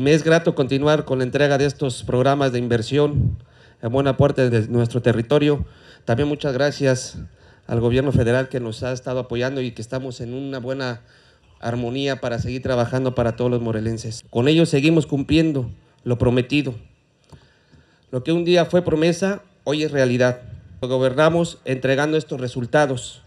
Me es grato continuar con la entrega de estos programas de inversión en buena parte de nuestro territorio. También muchas gracias al gobierno federal que nos ha estado apoyando y que estamos en una buena armonía para seguir trabajando para todos los morelenses. Con ellos seguimos cumpliendo lo prometido. Lo que un día fue promesa, hoy es realidad. Lo gobernamos entregando estos resultados.